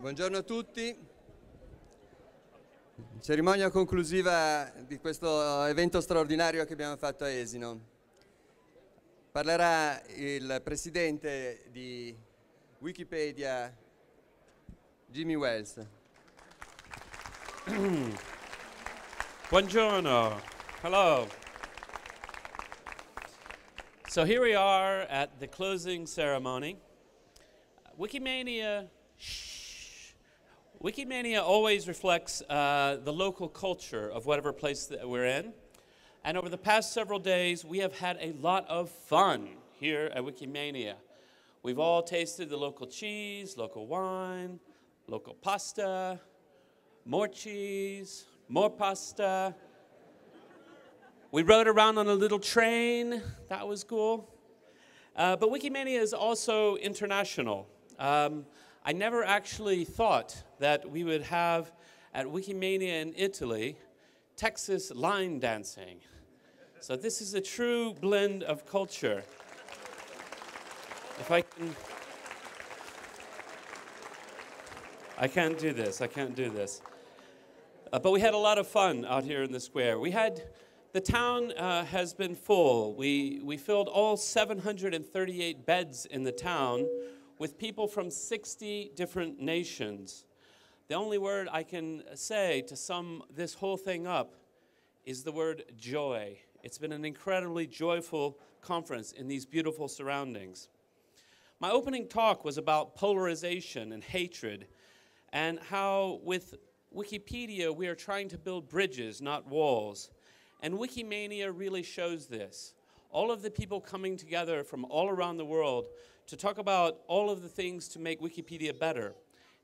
Buongiorno a tutti. Cerimonia conclusiva di questo evento straordinario che abbiamo fatto a Esino. Parlerà il presidente di Wikipedia, Jimmy Wells. Buongiorno. Hello. So here we are at the closing ceremony. Wikimania Wikimania always reflects uh, the local culture of whatever place that we're in. And over the past several days, we have had a lot of fun here at Wikimania. We've all tasted the local cheese, local wine, local pasta, more cheese, more pasta. we rode around on a little train. That was cool. Uh, but Wikimania is also international. Um, I never actually thought that we would have at Wikimania in Italy Texas line dancing. So this is a true blend of culture. If I can. I can't do this. I can't do this. Uh, but we had a lot of fun out here in the square. We had the town uh, has been full. We we filled all 738 beds in the town with people from 60 different nations. The only word I can say to sum this whole thing up is the word joy. It's been an incredibly joyful conference in these beautiful surroundings. My opening talk was about polarization and hatred and how with Wikipedia we are trying to build bridges, not walls. And Wikimania really shows this. All of the people coming together from all around the world to talk about all of the things to make Wikipedia better.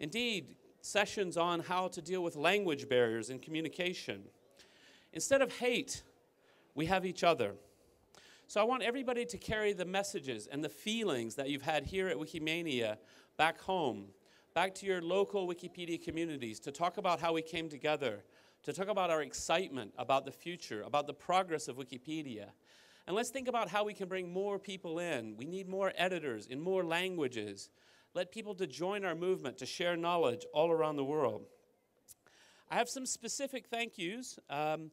Indeed, sessions on how to deal with language barriers in communication. Instead of hate, we have each other. So I want everybody to carry the messages and the feelings that you've had here at Wikimania back home, back to your local Wikipedia communities, to talk about how we came together, to talk about our excitement about the future, about the progress of Wikipedia, and let's think about how we can bring more people in. We need more editors in more languages. Let people to join our movement to share knowledge all around the world. I have some specific thank yous. Um,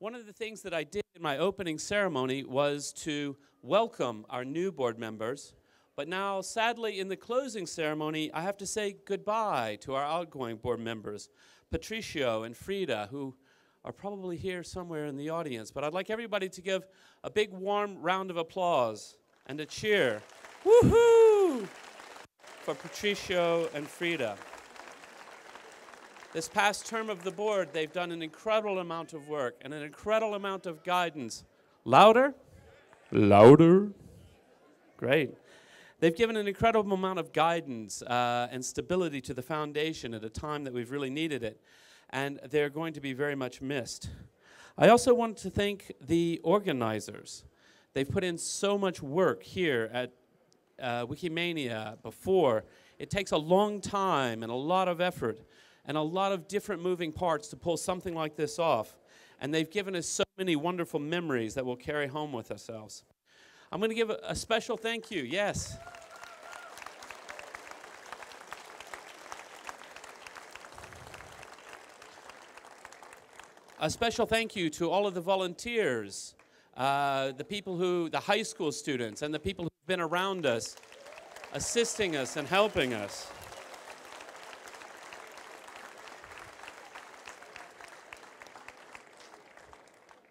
one of the things that I did in my opening ceremony was to welcome our new board members. But now, sadly, in the closing ceremony, I have to say goodbye to our outgoing board members, Patricio and Frida, who are probably here somewhere in the audience, but I'd like everybody to give a big warm round of applause and a cheer. Woohoo! For Patricio and Frida. This past term of the board, they've done an incredible amount of work and an incredible amount of guidance. Louder? Louder. Great. They've given an incredible amount of guidance uh, and stability to the foundation at a time that we've really needed it and they're going to be very much missed. I also want to thank the organizers. They've put in so much work here at uh, Wikimania before. It takes a long time and a lot of effort and a lot of different moving parts to pull something like this off. And they've given us so many wonderful memories that we'll carry home with ourselves. I'm going to give a, a special thank you. Yes. A special thank you to all of the volunteers, uh, the people who, the high school students, and the people who've been around us, assisting us and helping us.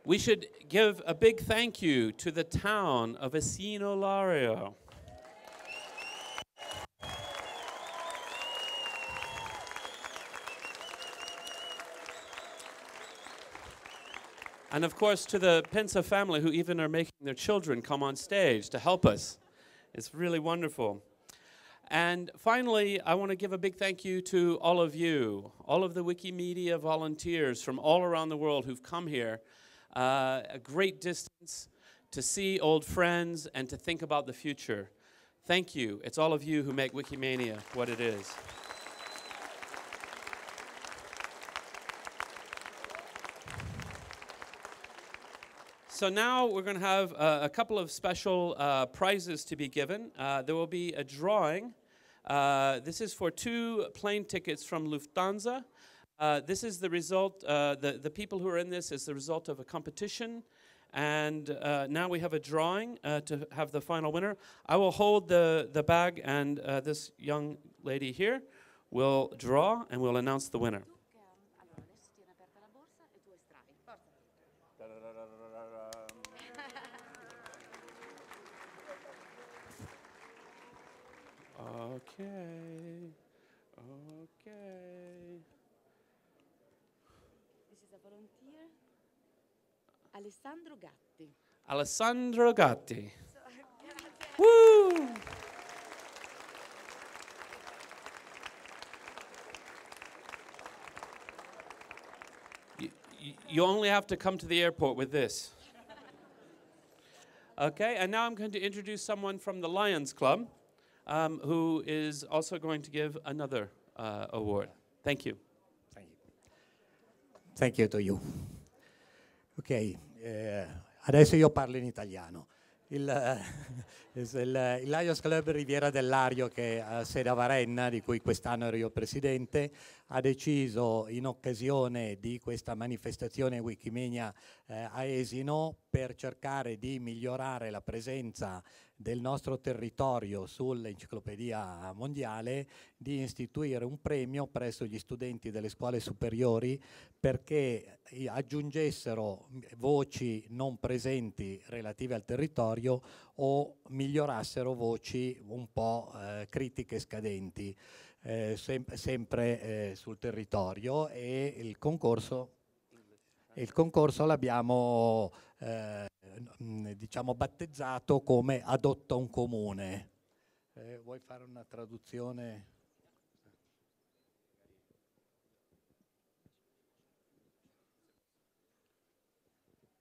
We should give a big thank you to the town of Esinolario. And of course, to the Pensa family, who even are making their children come on stage to help us. It's really wonderful. And finally, I want to give a big thank you to all of you, all of the Wikimedia volunteers from all around the world who've come here uh, a great distance to see old friends and to think about the future. Thank you. It's all of you who make Wikimania what it is. so now we're going to have uh, a couple of special uh, prizes to be given. Uh, there will be a drawing. Uh, this is for two plane tickets from Lufthansa. Uh, this is the result, the, the people who are in this is the result of a competition. And now we have a drawing to have the final winner. I will hold the, the bag, and this young lady here will draw, and we'll announce the winner. Okay. Okay. This is a volunteer. Alessandro Gatti. Alessandro Gatti. Woo! you only have to come to the airport with this. Okay, and now I'm going to introduce someone from the Lions Club. um, who is also going to give another uh, award. Thank you. Thank you. Thank you to you. Ok, eh, adesso io parlo in italiano. Il, eh, il, il, Lions Club Riviera dell'Ario, che ha sede a Varenna, di cui quest'anno ero io presidente, ha deciso in occasione di questa manifestazione Wikimedia eh, a Esino per cercare di migliorare la presenza del nostro territorio sull'enciclopedia mondiale di istituire un premio presso gli studenti delle scuole superiori perché eh, aggiungessero voci non presenti relative al territorio o migliorassero voci un po' eh, critiche scadenti eh, sem sempre eh, sul territorio e il concorso, il concorso l'abbiamo eh, Eh, diciamo battezzato come adotta un comune. Eh, vuoi fare una traduzione?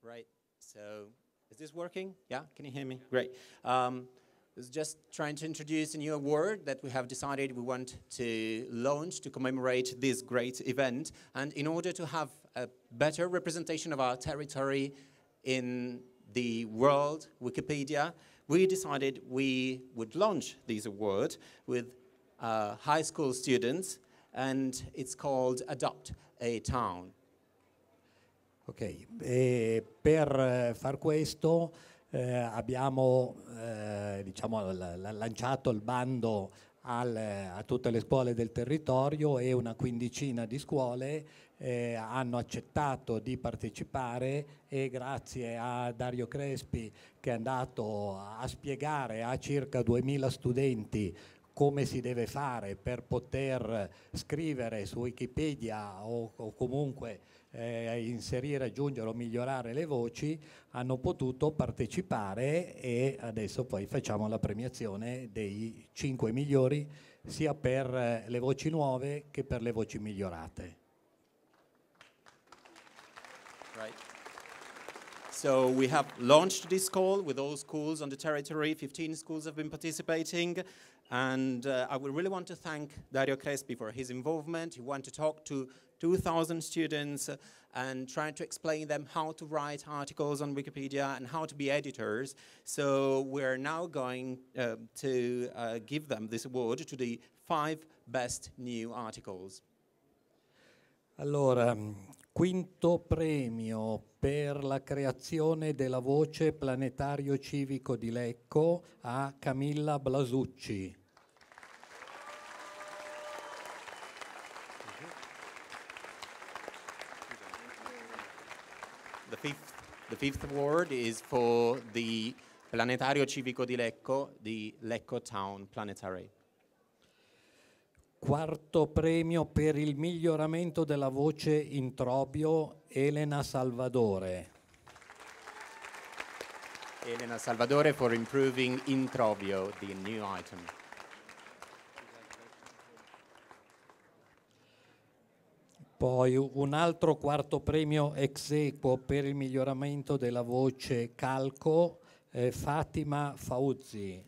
Right, so is this working? Yeah, can you hear me? Great. Um, I was just trying to introduce a new award that we have decided we want to launch to commemorate this great event. And in order to have a better representation of our territory in the world, Wikipedia, we decided we would launch this award with uh, high school students, and it's called Adopt a Town. Ok, e per eh, far questo eh, abbiamo eh, diciamo, lanciato il bando al, a tutte le scuole del territorio e una quindicina di scuole eh, hanno accettato di partecipare e grazie a Dario Crespi che è andato a spiegare a circa 2000 studenti come si deve fare per poter scrivere su Wikipedia o, o comunque eh, inserire, aggiungere o migliorare le voci, hanno potuto partecipare e adesso poi facciamo la premiazione dei 5 migliori sia per eh, le voci nuove che per le voci migliorate. Right. So we have launched this call with all schools on the territory. 15 schools have been participating. And uh, I would really want to thank Dario Crespi for his involvement. He wanted to talk to 2,000 students uh, and trying to explain them how to write articles on Wikipedia and how to be editors. So we're now going uh, to uh, give them this award to the five best new articles. Allora, mm, quinto premio per la creazione della voce planetario civico di Lecco a Camilla Blasucci. The fifth award is for the Planetario Civico di Lecco, the Lecco Town Planetary. Quarto premio per il miglioramento della voce in Trobio, Elena Salvadore. Elena Salvadore for improving in trobio, the new item. Poi un altro quarto premio ex equo per il miglioramento della voce calco, eh, Fatima Fauzzi.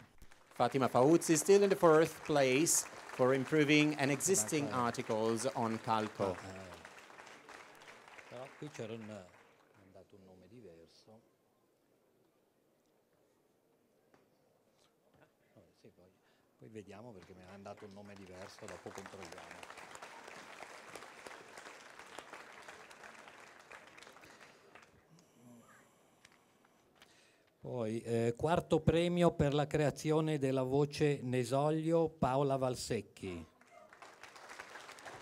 Fatima Fauzzi still in the fourth place for improving an existing articles on calco. Però qui c'era un, nome diverso. Ah, vediamo perché mi hanno dato un nome diverso, dopo controlliamo. Poi, eh, quarto premio per la creazione della voce Nesoglio, Paola Valsecchi.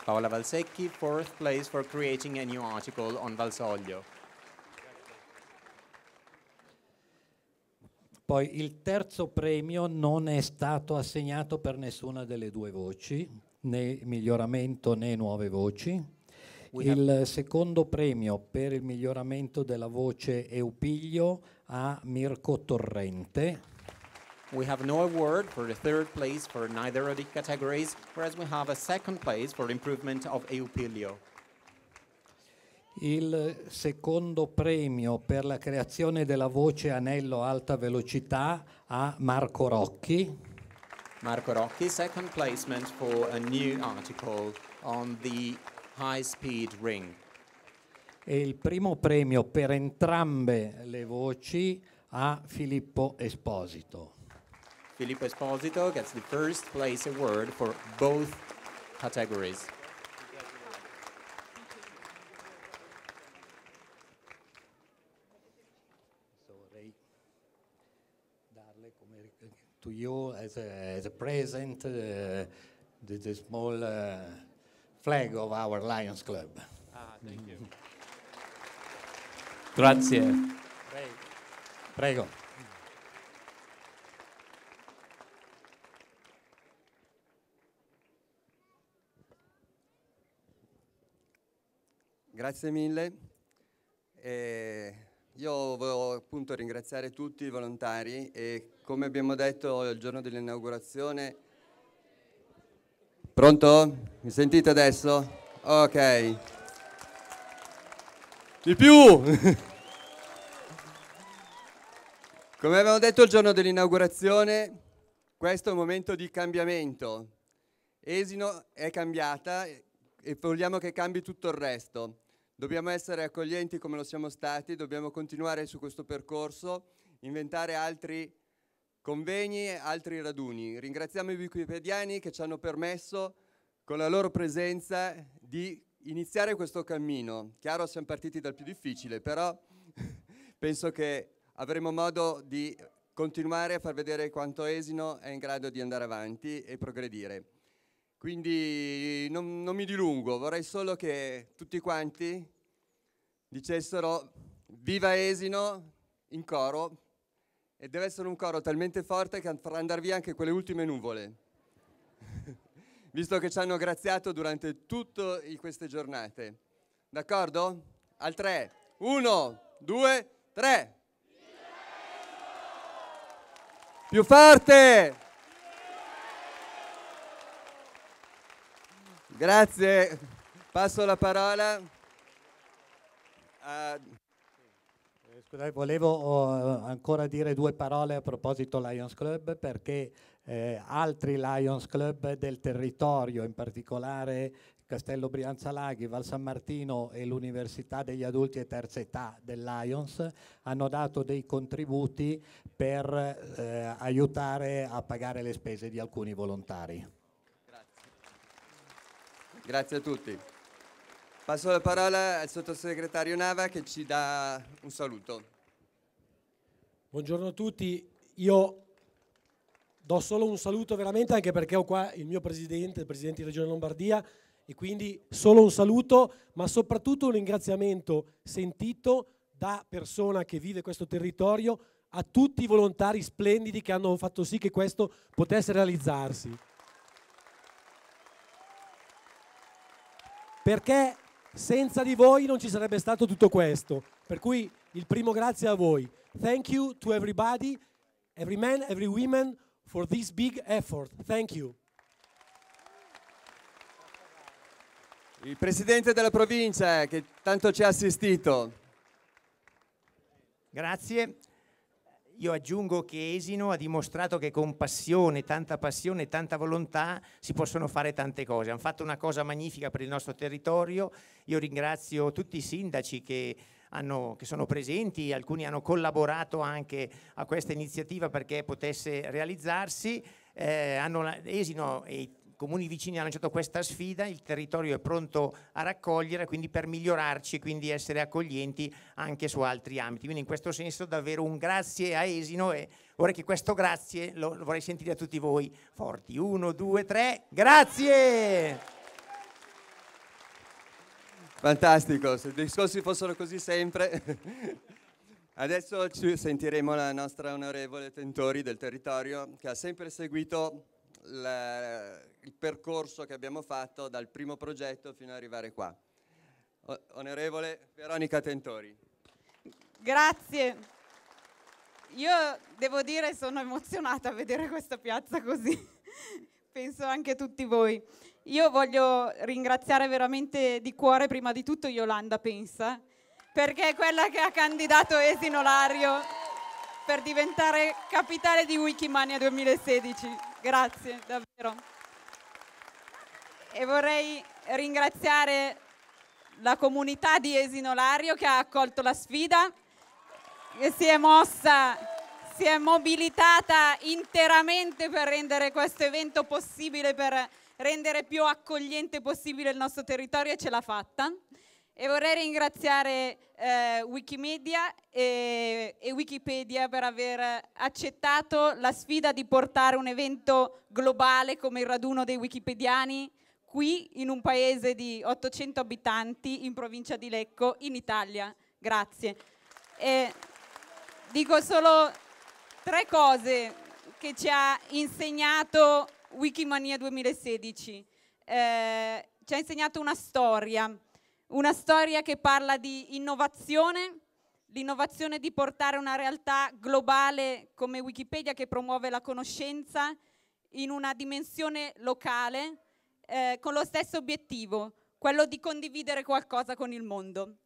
Paola Valsecchi, fourth place for creating a new article on Valsoglio. Poi il terzo premio non è stato assegnato per nessuna delle due voci, né miglioramento né nuove voci. Il secondo premio per il miglioramento della voce Eupiglio a Mirko Torrente. We have no award for the third place for neither of the categories, whereas we have a second place for improvement of Eupilio. Il secondo premio per la creazione della voce anello alta velocità a Marco Rocchi. Marco Rocchi, second placement for a new article on the High Speed Ring. E il primo premio per entrambe le voci a Filippo Esposito. Filippo Esposito gets the first place award for both categories. to you as a, as a present, uh, the, the small uh, flag of our Lions Club. Ah, thank you. Grazie. Prego. Grazie mille. Eh, io voglio appunto ringraziare tutti i volontari e come abbiamo detto il giorno dell'inaugurazione Pronto? Mi sentite adesso? Ok. Di più! Come avevamo detto il giorno dell'inaugurazione, questo è un momento di cambiamento. Esino è cambiata e vogliamo che cambi tutto il resto. Dobbiamo essere accoglienti come lo siamo stati, dobbiamo continuare su questo percorso, inventare altri convegni e altri raduni. Ringraziamo i wikipediani che ci hanno permesso con la loro presenza di iniziare questo cammino. Chiaro, siamo partiti dal più difficile, però penso che avremo modo di continuare a far vedere quanto Esino è in grado di andare avanti e progredire. Quindi non, non mi dilungo, vorrei solo che tutti quanti dicessero viva Esino in coro e deve essere un coro talmente forte che farà andare via anche quelle ultime nuvole, visto che ci hanno graziato durante tutte queste giornate. D'accordo? Al 3. 1, 2, 3. Più forte! Grazie. Passo la parola a... Scusate, volevo oh, ancora dire due parole a proposito Lions Club perché eh, altri Lions Club del territorio, in particolare Castello Brianza Laghi, Val San Martino e l'Università degli Adulti e Terza Età del Lions hanno dato dei contributi per eh, aiutare a pagare le spese di alcuni volontari. Grazie, Grazie a tutti. Passo la parola al sottosegretario Nava che ci dà un saluto. Buongiorno a tutti, io do solo un saluto veramente anche perché ho qua il mio presidente, il presidente di Regione Lombardia e quindi solo un saluto ma soprattutto un ringraziamento sentito da persona che vive questo territorio a tutti i volontari splendidi che hanno fatto sì che questo potesse realizzarsi. Perché senza di voi non ci sarebbe stato tutto questo. Per cui il primo grazie a voi. Thank you to everybody, every man, every woman for this big effort. Thank you. Il presidente della provincia eh, che tanto ci ha assistito. Grazie. Io aggiungo che Esino ha dimostrato che con passione, tanta passione e tanta volontà si possono fare tante cose. Hanno fatto una cosa magnifica per il nostro territorio. Io ringrazio tutti i sindaci che, hanno, che sono presenti, alcuni hanno collaborato anche a questa iniziativa perché potesse realizzarsi. Eh, hanno, Esino e comuni vicini hanno lanciato questa sfida, il territorio è pronto a raccogliere, quindi per migliorarci e quindi essere accoglienti anche su altri ambiti. Quindi in questo senso davvero un grazie a Esino e vorrei che questo grazie lo, vorrei sentire a tutti voi forti. Uno, due, tre, grazie! Fantastico, se i discorsi fossero così sempre. Adesso ci sentiremo la nostra onorevole Tentori del territorio che ha sempre seguito la, il percorso che abbiamo fatto dal primo progetto fino ad arrivare qua. onorevole Veronica Tentori. Grazie. Io devo dire sono emozionata a vedere questa piazza così, penso anche a tutti voi. Io voglio ringraziare veramente di cuore prima di tutto Yolanda Pensa, perché è quella che ha candidato Esinolario per diventare capitale di Wikimania 2016. Grazie, davvero. E vorrei ringraziare la comunità di Esinolario che ha accolto la sfida, che si è mossa, si è mobilitata interamente per rendere questo evento possibile, per rendere più accogliente possibile il nostro territorio e ce l'ha fatta e vorrei ringraziare eh, Wikimedia e, e, Wikipedia per aver accettato la sfida di portare un evento globale come il raduno dei wikipediani qui in un paese di 800 abitanti in provincia di Lecco in Italia. Grazie. E dico solo tre cose che ci ha insegnato Wikimania 2016. Eh, ci ha insegnato una storia una storia che parla di innovazione, l'innovazione di portare una realtà globale come Wikipedia che promuove la conoscenza in una dimensione locale eh, con lo stesso obiettivo, quello di condividere qualcosa con il mondo.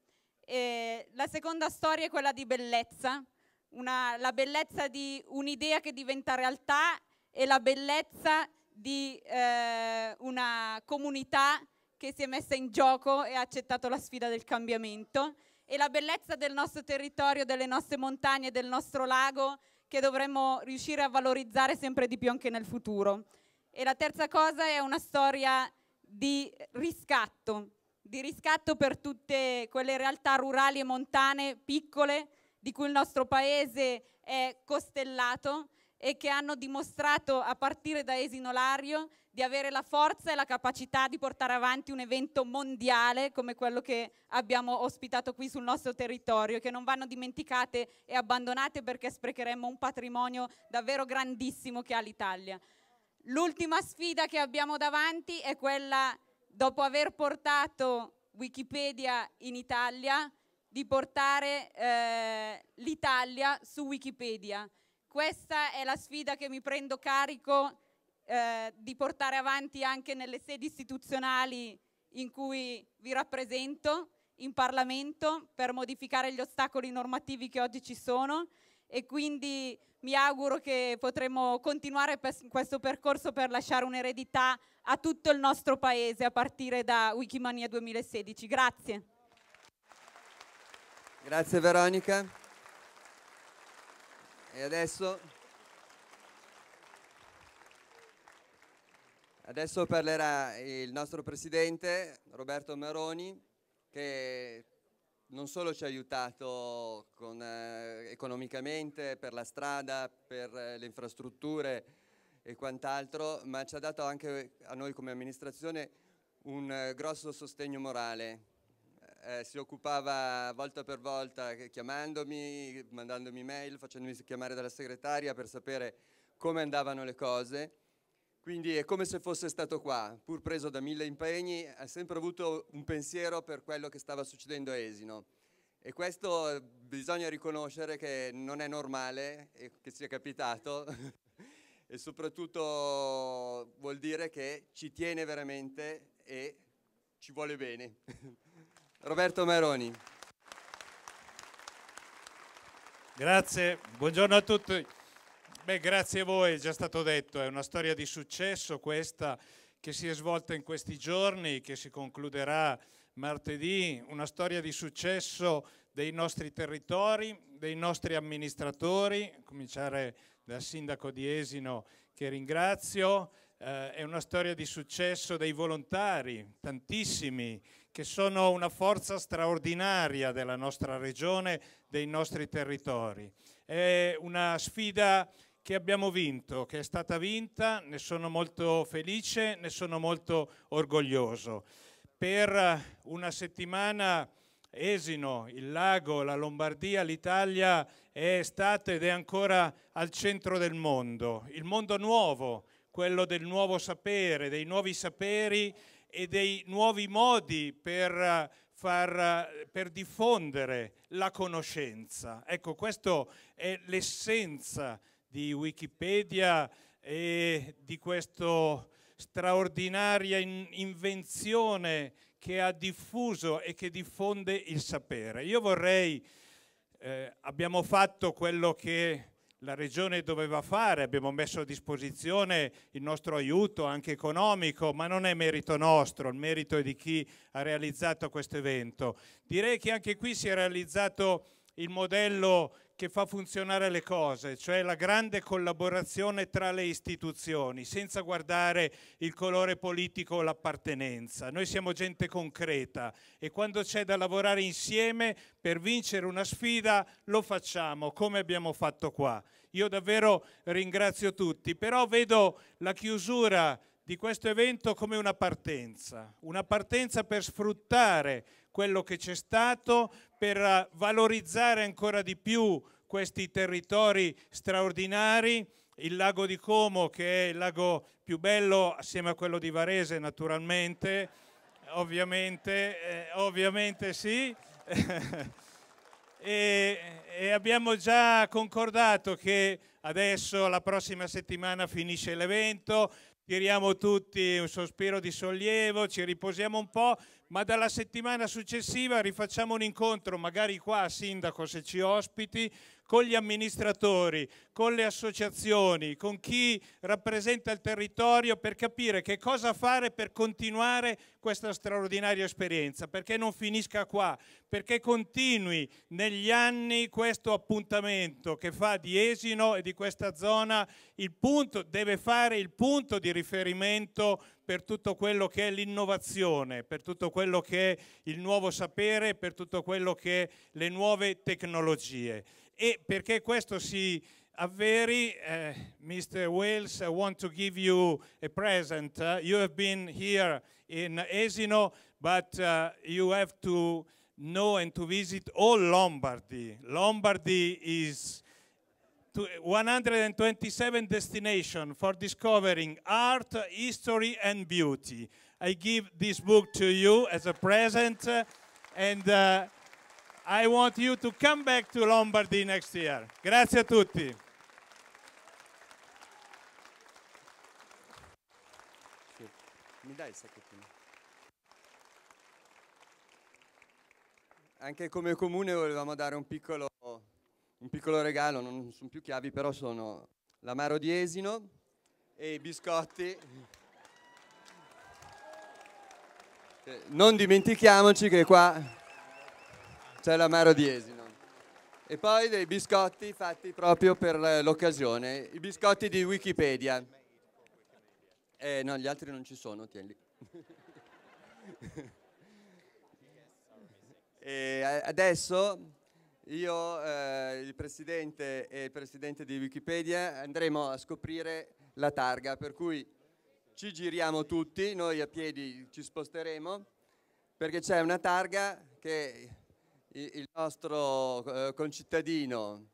E la seconda storia è quella di bellezza, una, la bellezza di un'idea che diventa realtà e la bellezza di eh, una comunità che che si è messa in gioco e ha accettato la sfida del cambiamento e la bellezza del nostro territorio, delle nostre montagne, del nostro lago che dovremmo riuscire a valorizzare sempre di più anche nel futuro. E la terza cosa è una storia di riscatto, di riscatto per tutte quelle realtà rurali e montane piccole di cui il nostro paese è costellato e che hanno dimostrato a partire da Esinolario di avere la forza e la capacità di portare avanti un evento mondiale come quello che abbiamo ospitato qui sul nostro territorio, che non vanno dimenticate e abbandonate perché sprecheremmo un patrimonio davvero grandissimo che ha l'Italia. L'ultima sfida che abbiamo davanti è quella, dopo aver portato Wikipedia in Italia, di portare eh, l'Italia su Wikipedia. Questa è la sfida che mi prendo carico eh, di portare avanti anche nelle sedi istituzionali in cui vi rappresento in Parlamento per modificare gli ostacoli normativi che oggi ci sono e quindi mi auguro che potremo continuare per questo percorso per lasciare un'eredità a tutto il nostro paese a partire da Wikimania 2016. Grazie. Grazie Veronica. E adesso... Adesso parlerà il nostro presidente Roberto Maroni che non solo ci ha aiutato con, eh, economicamente per la strada, per eh, le infrastrutture e quant'altro, ma ci ha dato anche a noi come amministrazione un eh, grosso sostegno morale eh, si occupava volta per volta chiamandomi, mandandomi mail, facendomi chiamare dalla segretaria per sapere come andavano le cose. Quindi è come se fosse stato qua, pur preso da mille impegni, ha sempre avuto un pensiero per quello che stava succedendo a Esino. E questo bisogna riconoscere che non è normale che sia capitato e soprattutto vuol dire che ci tiene veramente e ci vuole bene. Roberto Maroni. Grazie, buongiorno a tutti. Beh, grazie a voi, è già stato detto, è una storia di successo questa che si è svolta in questi giorni, che si concluderà martedì, una storia di successo dei nostri territori, dei nostri amministratori, a cominciare dal sindaco di Esino che ringrazio, eh, è una storia di successo dei volontari, tantissimi che sono una forza straordinaria della nostra regione, dei nostri territori. È una sfida che abbiamo vinto, che è stata vinta, ne sono molto felice, ne sono molto orgoglioso. Per una settimana Esino, il lago, la Lombardia, l'Italia è stata ed è ancora al centro del mondo, il mondo nuovo, quello del nuovo sapere, dei nuovi saperi e dei nuovi modi per, eh, far, eh, per diffondere la conoscenza. Ecco, questa è l'essenza di Wikipedia e di questa straordinaria in invenzione che ha diffuso e che diffonde il sapere. Io vorrei, eh, abbiamo fatto quello che la regione doveva fare, abbiamo messo a disposizione il nostro aiuto anche economico, ma non è merito nostro, il merito è di chi ha realizzato questo evento. Direi che anche qui si è realizzato il modello che fa funzionare le cose, cioè la grande collaborazione tra le istituzioni, senza guardare il colore politico o l'appartenenza. Noi siamo gente concreta e quando c'è da lavorare insieme per vincere una sfida lo facciamo, come abbiamo fatto qua. Io davvero ringrazio tutti, però vedo la chiusura di questo evento come una partenza, una partenza per sfruttare quello che c'è stato, per eh, valorizzare ancora di più questi territori straordinari, il lago di Como che è il lago più bello assieme a quello di Varese naturalmente, ovviamente, eh, ovviamente sì. e, e abbiamo già concordato che adesso la prossima settimana finisce l'evento, tiriamo tutti un sospiro di sollievo, ci riposiamo un po', ma dalla settimana successiva rifacciamo un incontro, magari qua a Sindaco se ci ospiti, con gli amministratori, con le associazioni, con chi rappresenta il territorio per capire che cosa fare per continuare questa straordinaria esperienza, perché non finisca qua, perché continui negli anni questo appuntamento che fa di esino e di questa zona il punto, deve fare il punto di riferimento per tutto quello che è l'innovazione, per tutto quello che è il nuovo sapere, per tutto quello che è le nuove tecnologie. E perché questo si avveri, uh, eh, Mr. Wales, I want to give you a present. Uh, you have been here in Esino, but uh, you have to know and to visit all Lombardy. Lombardy is 127 destinations for discovering art, history, and beauty. I give this book to you as a present, and uh, I want you to come back to Lombardy next year. Grazie a tutti. Mi dai il sacchettino? Anche come comune volevamo dare un piccolo un piccolo regalo, non sono più chiavi, però sono l'amaro di Esino e i biscotti. Non dimentichiamoci che qua c'è l'amaro di Esino. E poi dei biscotti fatti proprio per l'occasione, i biscotti di Wikipedia. Eh no, gli altri non ci sono, tienli. e adesso io, eh, il Presidente e il Presidente di Wikipedia andremo a scoprire la targa, per cui ci giriamo tutti, noi a piedi ci sposteremo, perché c'è una targa che il nostro eh, concittadino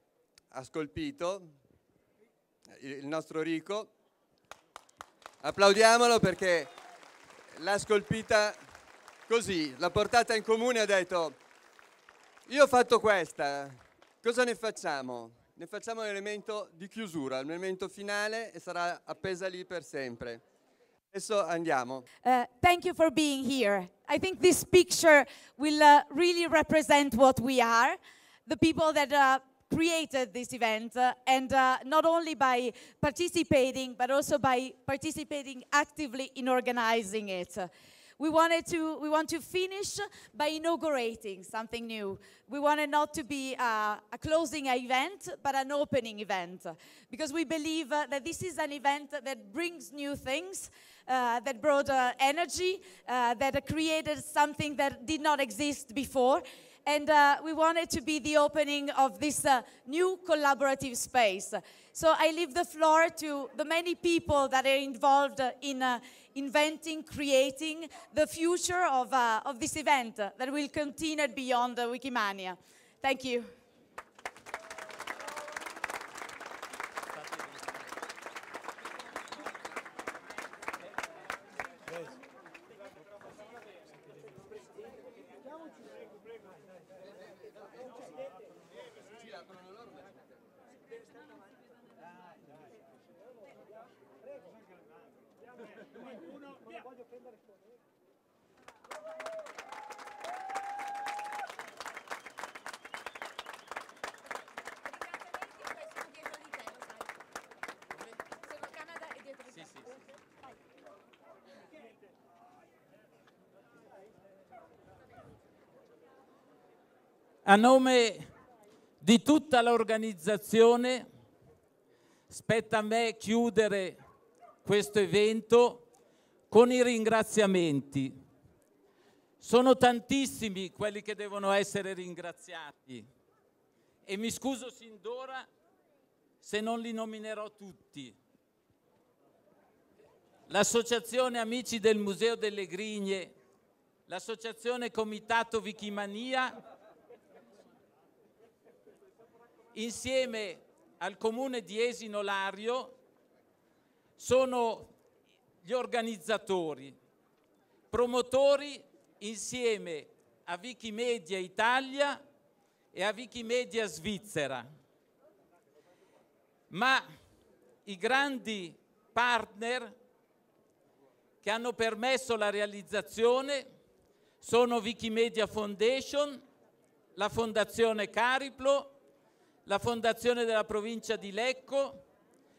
ha scolpito, il nostro Rico. Applaudiamolo perché l'ha scolpita così, l'ha portata in comune e ha detto io ho fatto questa. Cosa ne facciamo? Ne facciamo l'elemento di chiusura, l'elemento finale e sarà appesa lì per sempre. Adesso andiamo. Uh, thank you for being here. I think this picture will uh, really represent what we are, the people that uh, created this event uh, and uh, not only by participating but also by participating actively in organizing it. We wanted to we want to finish by inaugurating something new. We wanted not to be uh, a closing event, but an opening event, because we believe uh, that this is an event that brings new things. Uh, that brought uh, energy, uh, that created something that did not exist before and uh, we wanted to be the opening of this uh, new collaborative space. So I leave the floor to the many people that are involved uh, in uh, inventing, creating the future of, uh, of this event that will continue beyond uh, Wikimania. Thank you. a nome di tutta l'organizzazione spetta a me chiudere questo evento con i ringraziamenti. Sono tantissimi quelli che devono essere ringraziati e mi scuso sin d'ora se non li nominerò tutti. L'associazione Amici del Museo delle Grigne, l'associazione Comitato Vichimania, insieme al comune di Esino Lario sono gli organizzatori, promotori insieme a Wikimedia Italia e a Wikimedia Svizzera. Ma i grandi partner che hanno permesso la realizzazione sono Wikimedia Foundation, la Fondazione Cariplo la fondazione della provincia di Lecco,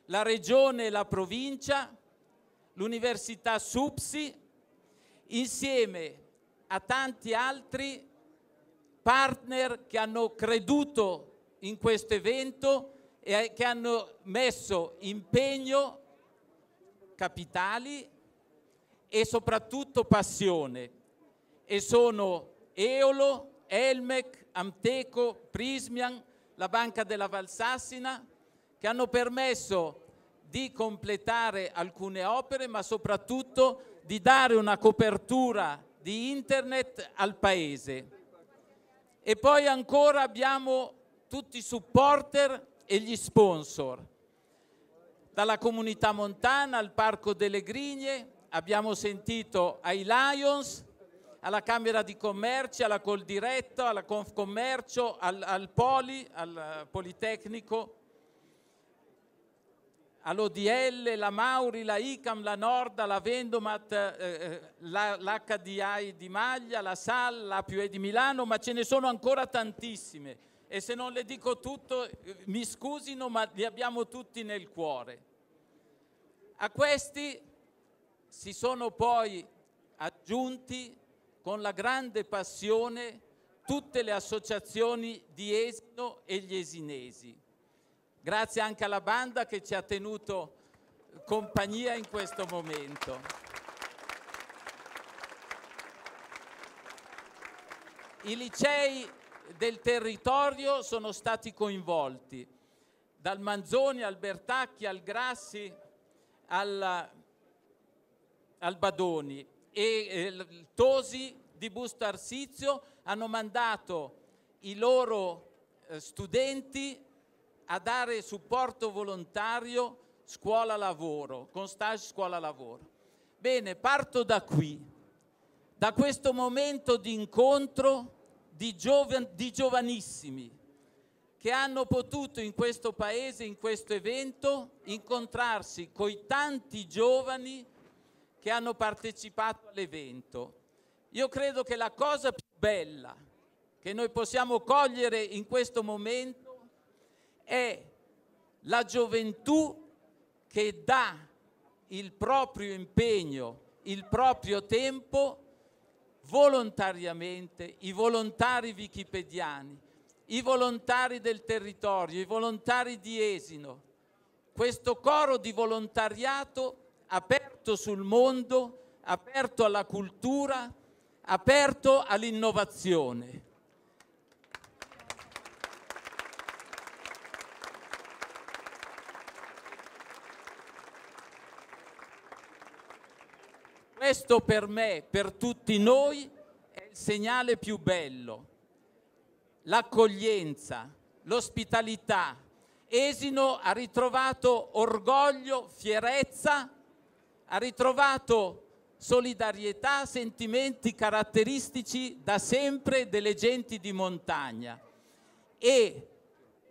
la regione e la provincia, l'università Supsi, insieme a tanti altri partner che hanno creduto in questo evento e che hanno messo impegno, capitali e soprattutto passione. E sono Eolo, Elmec, Amteco, Prismian, la Banca della Valsassina, che hanno permesso di completare alcune opere, ma soprattutto di dare una copertura di internet al Paese. E poi ancora abbiamo tutti i supporter e gli sponsor. Dalla comunità montana al Parco delle Grigne abbiamo sentito ai Lions, alla Camera di Commercio, alla Coldiretto, alla Confcommercio, al, al Poli, al eh, Politecnico, all'ODL, la Mauri, la ICAM, la Norda, la Vendomat, eh, eh l'HDI di Maglia, la SAL, la Piue di Milano, ma ce ne sono ancora tantissime e se non le dico tutto eh, mi scusino ma li abbiamo tutti nel cuore. A questi si sono poi aggiunti con la grande passione tutte le associazioni di Esino e gli esinesi. Grazie anche alla banda che ci ha tenuto compagnia in questo momento. I licei del territorio sono stati coinvolti, dal Manzoni al Bertacchi al Grassi al, al Badoni e Tosi di Busto Arsizio hanno mandato i loro eh, studenti a dare supporto volontario scuola-lavoro, con stage scuola-lavoro. Bene, parto da qui, da questo momento di incontro di, giovan di giovanissimi che hanno potuto in questo paese, in questo evento, incontrarsi con i tanti giovani che hanno partecipato all'evento. Io credo che la cosa più bella che noi possiamo cogliere in questo momento è la gioventù che dà il proprio impegno, il proprio tempo volontariamente, i volontari wikipediani, i volontari del territorio, i volontari di Esino, questo coro di volontariato aperto sul mondo, aperto alla cultura, aperto all'innovazione. Questo per me, per tutti noi, è il segnale più bello. L'accoglienza, l'ospitalità. Esino ha ritrovato orgoglio, fierezza ha ritrovato solidarietà, sentimenti caratteristici da sempre delle genti di montagna e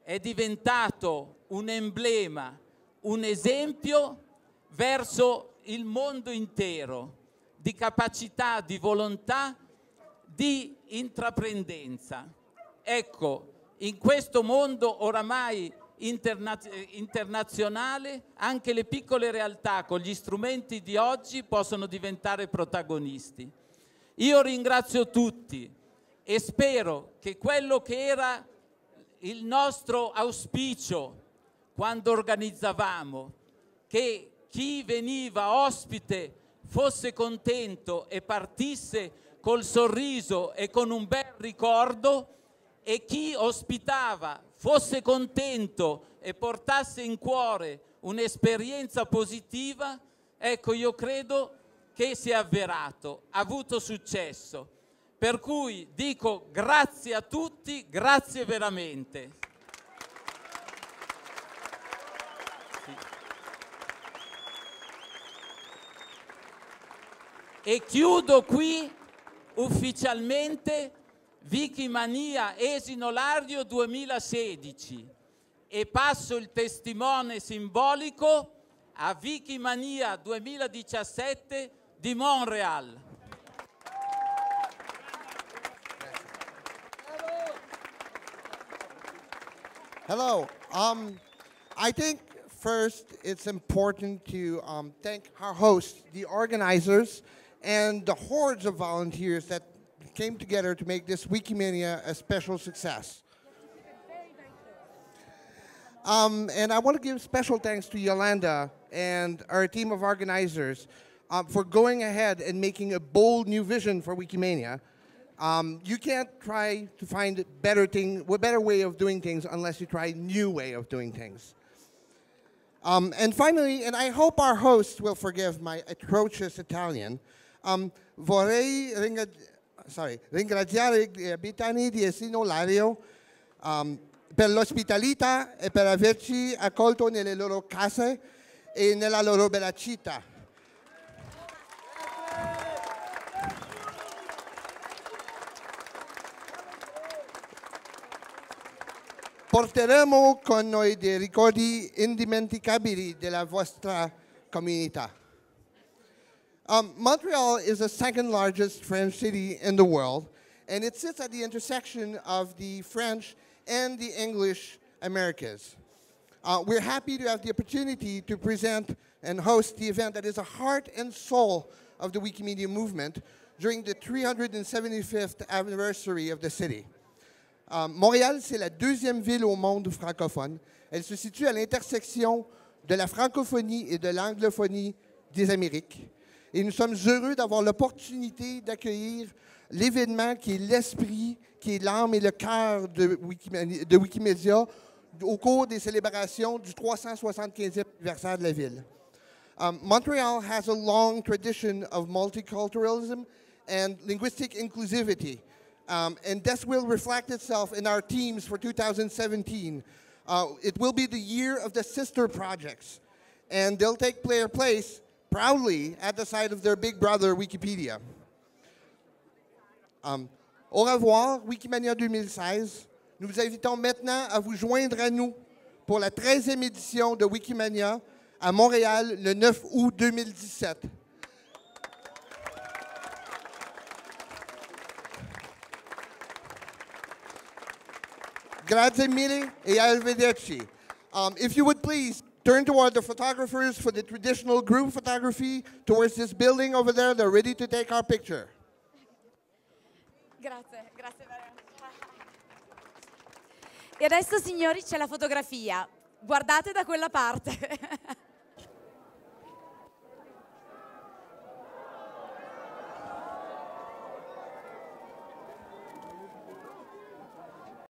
è diventato un emblema, un esempio verso il mondo intero di capacità, di volontà, di intraprendenza. Ecco, in questo mondo oramai interna eh, internazionale, anche le piccole realtà con gli strumenti di oggi possono diventare protagonisti. Io ringrazio tutti e spero che quello che era il nostro auspicio quando organizzavamo, che chi veniva ospite fosse contento e partisse col sorriso e con un bel ricordo, e chi ospitava fosse contento e portasse in cuore un'esperienza positiva, ecco io credo che si è avverato, ha avuto successo. Per cui dico grazie a tutti, grazie veramente. Sì. E chiudo qui ufficialmente Wikimania Esinolardio 2016 e passo il testimone simbolico a Wikimania 2017 di Montreal. Hello. Um, I think first it's important to um, thank our hosts, the organizers, and the hordes of volunteers that came together to make this Wikimania a special success. Um, and I want to give special thanks to Yolanda and our team of organizers uh, for going ahead and making a bold new vision for Wikimania. Um, you can't try to find better thing, a better way of doing things unless you try new way of doing things. Um, and finally, and I hope our host will forgive my atrocious Italian, um, vorrei sorry, ringraziare gli eh, abitanti di Essino Lario um, per l'ospitalità e per averci accolto nelle loro case e nella loro bella città. Porteremo con noi dei ricordi indimenticabili della vostra comunità. Um, Montreal is the second largest French city in the world, and it sits at the intersection of the French and the English Americas. Uh, we're happy to have the opportunity to present and host the event that is the heart and soul of the Wikimedia movement during the 375th anniversary of the city. Uh, Montréal, c'est la deuxième ville au monde francophone. Elle se situe à l'intersection de la francophonie et de l'anglophonie des Amériques. Et nous sommes heureux d'avoir l'opportunité d'accueillir l'événement qui est l'esprit, qui est l'âme et le cœur de, Wikimedia au cours des célébrations du 375e anniversaire de la ville. Um, Montréal Montreal has a long tradition of multiculturalisme and linguistic inclusivity, um, and this will reflect itself in our teams for 2017. Uh, it will be the year of the sister projects, and they'll take place proudly at the side of their big brother, Wikipedia. Um, au revoir, Wikimania 2016. Nous vous invitons maintenant à vous joindre à nous pour la 13e édition de Wikimania à Montréal le 9 août 2017. Grazie mille e arrivederci. Um, if you please Turn toward the photographers for the traditional group photography towards this building over there. They're ready to take our picture. Grazie, grazie E adesso signori c'è la fotografia. Guardate da quella parte.